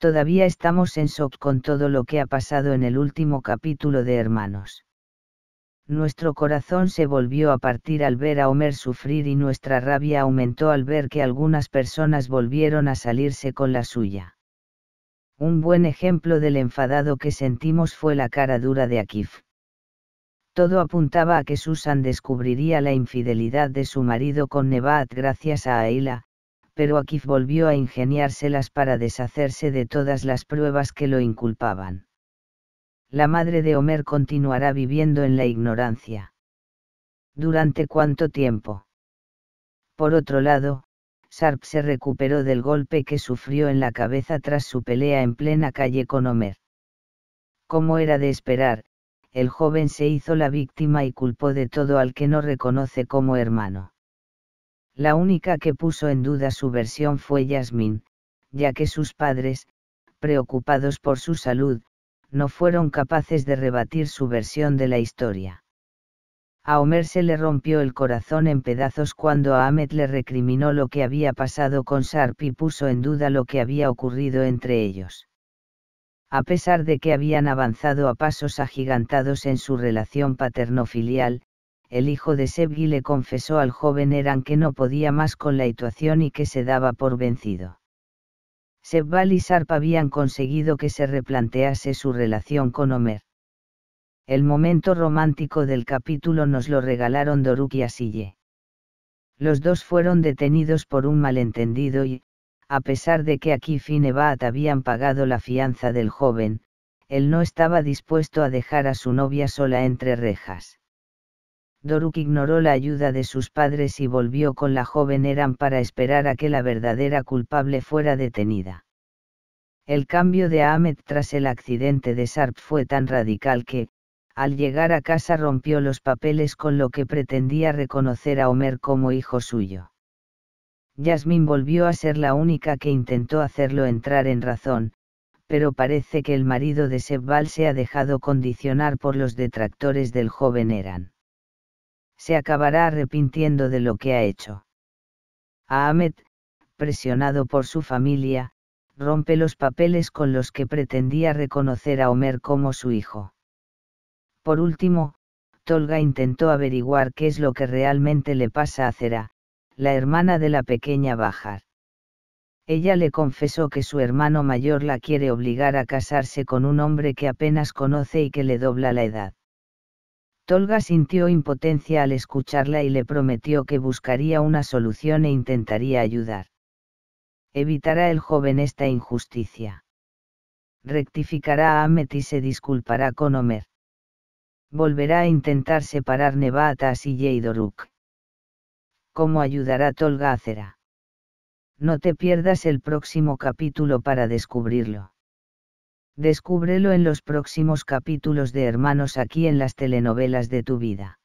Todavía estamos en shock con todo lo que ha pasado en el último capítulo de Hermanos. Nuestro corazón se volvió a partir al ver a Homer sufrir y nuestra rabia aumentó al ver que algunas personas volvieron a salirse con la suya. Un buen ejemplo del enfadado que sentimos fue la cara dura de Akif. Todo apuntaba a que Susan descubriría la infidelidad de su marido con Nebat gracias a Ayla, pero Akif volvió a ingeniárselas para deshacerse de todas las pruebas que lo inculpaban. La madre de Homer continuará viviendo en la ignorancia. ¿Durante cuánto tiempo? Por otro lado, Sarp se recuperó del golpe que sufrió en la cabeza tras su pelea en plena calle con Homer. Como era de esperar, el joven se hizo la víctima y culpó de todo al que no reconoce como hermano. La única que puso en duda su versión fue Yasmin, ya que sus padres, preocupados por su salud, no fueron capaces de rebatir su versión de la historia. A Homer se le rompió el corazón en pedazos cuando a Ahmed le recriminó lo que había pasado con Sarp y puso en duda lo que había ocurrido entre ellos. A pesar de que habían avanzado a pasos agigantados en su relación paterno-filial, el hijo de Sebgi le confesó al joven Eran que no podía más con la situación y que se daba por vencido. Sebbal y Sarp habían conseguido que se replantease su relación con Homer. El momento romántico del capítulo nos lo regalaron Doruk y Asille. Los dos fueron detenidos por un malentendido y, a pesar de que aquí Finebaat habían pagado la fianza del joven, él no estaba dispuesto a dejar a su novia sola entre rejas. Doruk ignoró la ayuda de sus padres y volvió con la joven Eran para esperar a que la verdadera culpable fuera detenida. El cambio de Ahmet tras el accidente de Sarp fue tan radical que, al llegar a casa rompió los papeles con lo que pretendía reconocer a Omer como hijo suyo. Yasmin volvió a ser la única que intentó hacerlo entrar en razón, pero parece que el marido de Sebal se ha dejado condicionar por los detractores del joven Eran se acabará arrepintiendo de lo que ha hecho. Ahmed, presionado por su familia, rompe los papeles con los que pretendía reconocer a Homer como su hijo. Por último, Tolga intentó averiguar qué es lo que realmente le pasa a Cera, la hermana de la pequeña Bajar. Ella le confesó que su hermano mayor la quiere obligar a casarse con un hombre que apenas conoce y que le dobla la edad. Tolga sintió impotencia al escucharla y le prometió que buscaría una solución e intentaría ayudar. Evitará el joven esta injusticia. Rectificará a Amet y se disculpará con Omer. Volverá a intentar separar Nevatas y Yeidoruk. ¿Cómo ayudará Tolga a Cera? No te pierdas el próximo capítulo para descubrirlo. Descúbrelo en los próximos capítulos de Hermanos aquí en las telenovelas de tu vida.